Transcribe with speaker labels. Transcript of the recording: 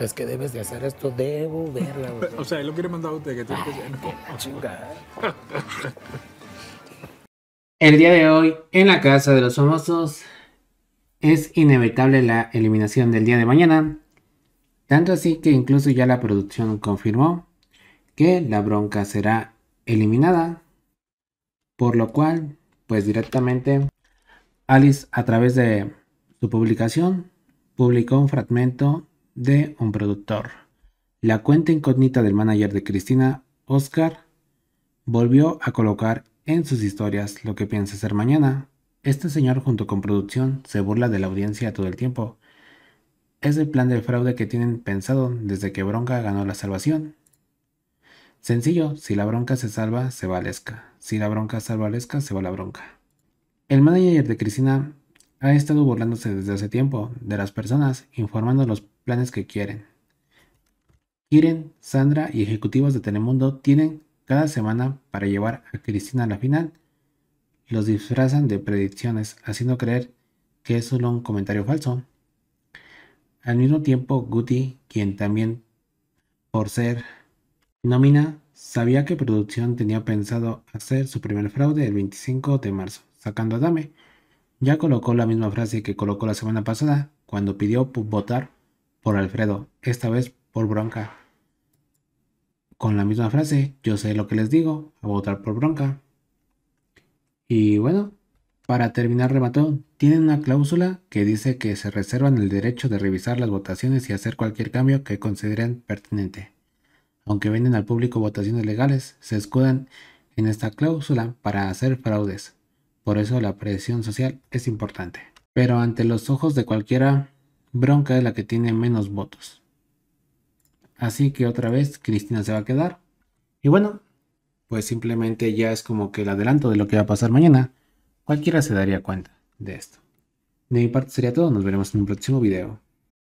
Speaker 1: es que debes de hacer esto, debo verla. O sea, lo quiere mandar a usted que El día de hoy, en la casa de los famosos, es inevitable la eliminación del día de mañana. Tanto así que incluso ya la producción confirmó que la bronca será eliminada. Por lo cual, pues directamente, Alice a través de su publicación publicó un fragmento de un productor. La cuenta incógnita del manager de Cristina, Oscar, volvió a colocar en sus historias lo que piensa hacer mañana. Este señor junto con producción se burla de la audiencia todo el tiempo. Es el plan del fraude que tienen pensado desde que Bronca ganó la salvación. Sencillo, si la bronca se salva, se va Lesca. Si la bronca salva a Lesca, se va la bronca. El manager de Cristina ha estado burlándose desde hace tiempo de las personas, informando los planes que quieren. Kiren, Sandra y ejecutivos de Telemundo tienen cada semana para llevar a Cristina a la final. Los disfrazan de predicciones, haciendo creer que es solo un comentario falso. Al mismo tiempo, Guti, quien también por ser nómina, sabía que producción tenía pensado hacer su primer fraude el 25 de marzo, sacando a Dame ya colocó la misma frase que colocó la semana pasada cuando pidió votar por Alfredo, esta vez por bronca. Con la misma frase, yo sé lo que les digo, a votar por bronca. Y bueno, para terminar remató, tienen una cláusula que dice que se reservan el derecho de revisar las votaciones y hacer cualquier cambio que consideren pertinente. Aunque venden al público votaciones legales, se escudan en esta cláusula para hacer fraudes. Por eso la presión social es importante. Pero ante los ojos de cualquiera, Bronca es la que tiene menos votos. Así que otra vez Cristina se va a quedar. Y bueno, pues simplemente ya es como que el adelanto de lo que va a pasar mañana. Cualquiera se daría cuenta de esto. De mi parte sería todo, nos veremos en un próximo video.